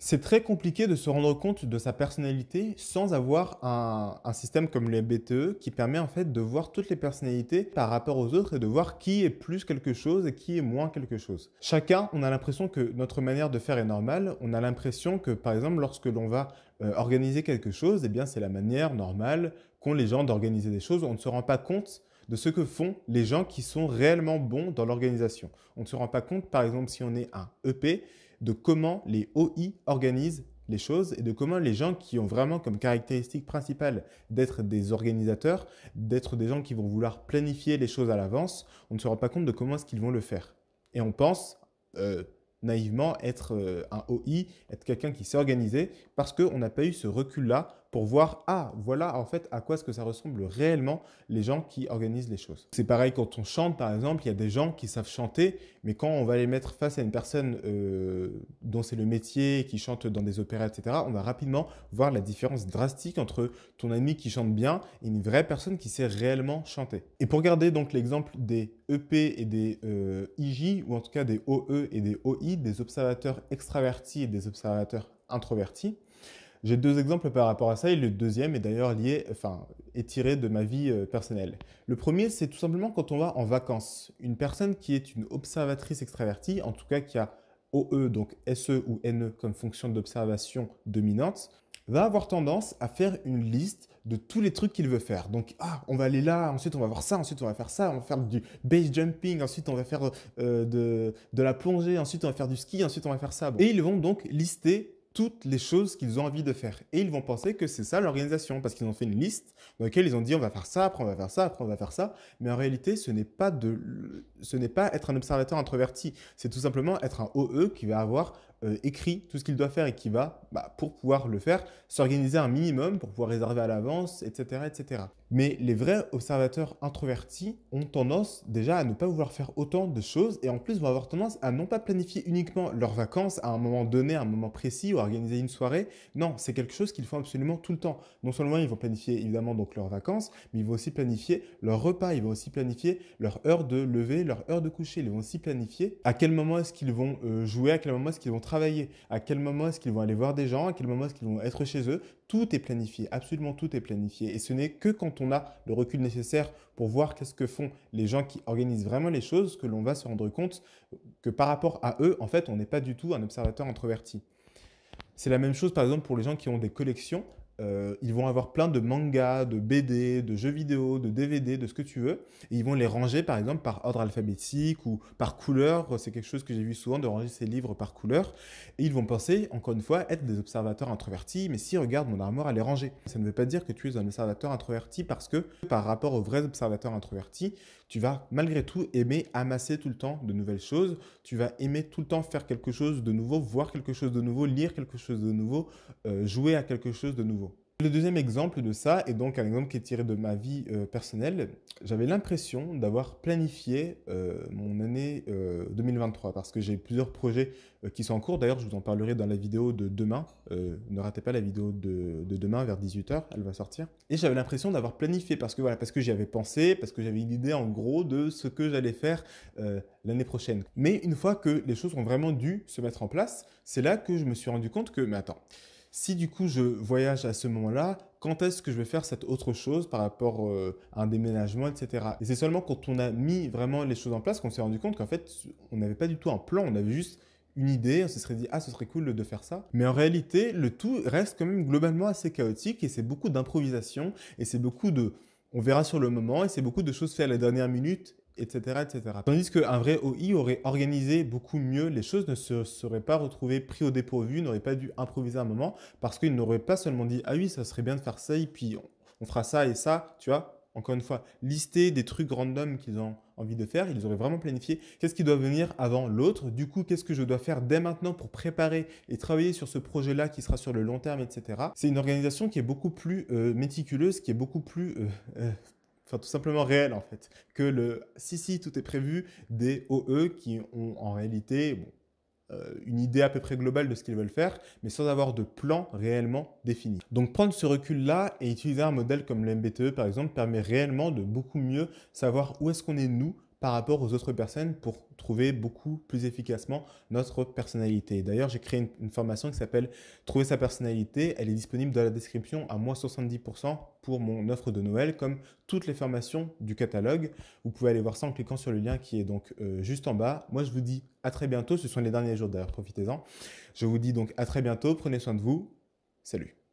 C'est très compliqué de se rendre compte de sa personnalité sans avoir un, système comme les BTE qui permet en fait de voir toutes les personnalités par rapport aux autres et de voir qui est plus quelque chose et qui est moins quelque chose. Chacun, on a l'impression que notre manière de faire est normale. On a l'impression que par exemple lorsque l'on va euh, organiser quelque chose, eh bien c'est la manière normale qu'ont les gens d'organiser des choses. On ne se rend pas compte de ce que font les gens qui sont réellement bons dans l'organisation. On ne se rend pas compte, par exemple, si on est un EP, de comment les OI organisent les choses et de comment les gens qui ont vraiment comme caractéristique principale d'être des organisateurs, d'être des gens qui vont vouloir planifier les choses à l'avance, on ne se rend pas compte de comment est-ce qu'ils vont le faire. Et on pense euh, naïvement être euh, un OI, être quelqu'un qui s'est organisé, parce qu'on n'a pas eu ce recul-là pour voir, ah, voilà en fait à quoi est-ce que ça ressemble réellement les gens qui organisent les choses. C'est pareil quand on chante, par exemple, il y a des gens qui savent chanter, mais quand on va les mettre face à une personne euh, dont c'est le métier, qui chante dans des opéras, etc., on va rapidement voir la différence drastique entre ton ami qui chante bien et une vraie personne qui sait réellement chanter. Et pour garder donc l'exemple des EP et des euh, IJ, ou en tout cas des OE et des OI, des observateurs extravertis et des observateurs introvertis, j'ai deux exemples par rapport à ça et le deuxième est d'ailleurs lié, enfin, est tiré de ma vie euh, personnelle. Le premier, c'est tout simplement quand on va en vacances. Une personne qui est une observatrice extravertie, en tout cas qui a OE, donc SE ou NE comme fonction d'observation dominante, va avoir tendance à faire une liste de tous les trucs qu'il veut faire. Donc, ah, on va aller là, ensuite on va voir ça, ensuite on va faire ça, on va faire du base jumping, ensuite on va faire euh, de, la plongée, ensuite on va faire du ski, ensuite on va faire ça. Et ils vont donc lister toutes les choses qu'ils ont envie de faire. Et ils vont penser que c'est ça l'organisation, parce qu'ils ont fait une liste dans laquelle ils ont dit on va faire ça, après on va faire ça, après on va faire ça. Mais en réalité, ce n'est pas, pas être un observateur introverti, c'est tout simplement être un OE qui va avoir euh, écrit tout ce qu'il doit faire et qui va, bah, pour pouvoir le faire, s'organiser un minimum pour pouvoir réserver à l'avance, etc., etc. Mais les vrais observateurs introvertis ont tendance déjà à ne pas vouloir faire autant de choses et en plus vont avoir tendance à non pas planifier uniquement leurs vacances à un moment donné, à un moment précis ou à organiser une soirée. Non, c'est quelque chose qu'ils font absolument tout le temps. Non seulement ils vont planifier évidemment donc leurs vacances, mais ils vont aussi planifier leur repas, ils vont aussi planifier leur heure de lever, leur heure de coucher, ils vont aussi planifier à quel moment est-ce qu'ils vont euh, jouer, à quel moment est-ce qu'ils vont travailler, à quel moment est-ce qu'ils vont aller voir des gens, à quel moment est-ce qu'ils vont être chez eux. Tout est planifié, absolument tout est planifié et ce n'est que quand on a le recul nécessaire pour voir qu'est-ce que font les gens qui organisent vraiment les choses, que l'on va se rendre compte que par rapport à eux, en fait, on n'est pas du tout un observateur introverti. C'est la même chose, par exemple, pour les gens qui ont des collections. Euh, ils vont avoir plein de mangas, de BD, de jeux vidéo, de DVD, de ce que tu veux. Et ils vont les ranger par exemple par ordre alphabétique ou par couleur. C'est quelque chose que j'ai vu souvent de ranger ses livres par couleur. Et ils vont penser, encore une fois, être des observateurs introvertis. Mais si, regarde, mon armoire, elle est rangée. Ça ne veut pas dire que tu es un observateur introverti parce que par rapport aux vrais observateurs introvertis, tu vas malgré tout aimer amasser tout le temps de nouvelles choses. Tu vas aimer tout le temps faire quelque chose de nouveau, voir quelque chose de nouveau, lire quelque chose de nouveau, euh, jouer à quelque chose de nouveau. Le deuxième exemple de ça est donc un exemple qui est tiré de ma vie euh, personnelle. J'avais l'impression d'avoir planifié euh, mon année 2023 euh, parce que j'ai plusieurs projets qui sont en cours. D'ailleurs, je vous en parlerai dans la vidéo de demain. ne ratez pas la vidéo de, demain vers 18h, elle va sortir. Et j'avais l'impression d'avoir planifié parce que voilà, parce que j'y avais pensé, parce que j'avais une idée en gros de ce que j'allais faire l'année prochaine. Mais une fois que les choses ont vraiment dû se mettre en place, c'est là que je me suis rendu compte que, mais attends, si du coup je voyage à ce moment-là, quand est-ce que je vais faire cette autre chose par rapport euh, à un déménagement, etc. Et c'est seulement quand on a mis vraiment les choses en place qu'on s'est rendu compte qu'en fait, on n'avait pas du tout un plan, on avait juste une idée, on se serait dit ah ce serait cool de faire ça. Mais en réalité, le tout reste quand même globalement assez chaotique et c'est beaucoup d'improvisation et c'est beaucoup de on verra sur le moment et c'est beaucoup de choses faites à la dernière minute etc., Tandis qu'un vrai OI aurait organisé beaucoup mieux, les choses ne se serait pas retrouvé pris au dépourvu, n'aurait pas dû improviser un moment, parce qu'il n'aurait pas seulement dit « Ah oui, ça serait bien de faire ça, et puis on, fera ça et ça », tu vois encore une fois, lister des trucs random qu'ils ont envie de faire. Ils auraient vraiment planifié qu'est-ce qui doit venir avant l'autre. Du coup, qu'est-ce que je dois faire dès maintenant pour préparer et travailler sur ce projet-là qui sera sur le long terme, etc. C'est une organisation qui est beaucoup plus euh, méticuleuse, qui est beaucoup plus euh, euh, enfin tout simplement réel en fait, que le si si tout est prévu des OE qui ont en réalité euh, une idée à peu près globale de ce qu'ils veulent faire, mais sans avoir de plan réellement défini. Donc prendre ce recul-là et utiliser un modèle comme le MBTE par exemple permet réellement de beaucoup mieux savoir où est-ce qu'on est nous par rapport aux autres personnes pour trouver beaucoup plus efficacement notre personnalité. D'ailleurs, j'ai créé une, formation qui s'appelle Trouver sa personnalité. Elle est disponible dans la description à moins 70% pour mon offre de Noël, comme toutes les formations du catalogue. Vous pouvez aller voir ça en cliquant sur le lien qui est donc euh, juste en bas. Moi, je vous dis à très bientôt. Ce sont les derniers jours d'ailleurs, profitez-en. Je vous dis donc à très bientôt. Prenez soin de vous. Salut.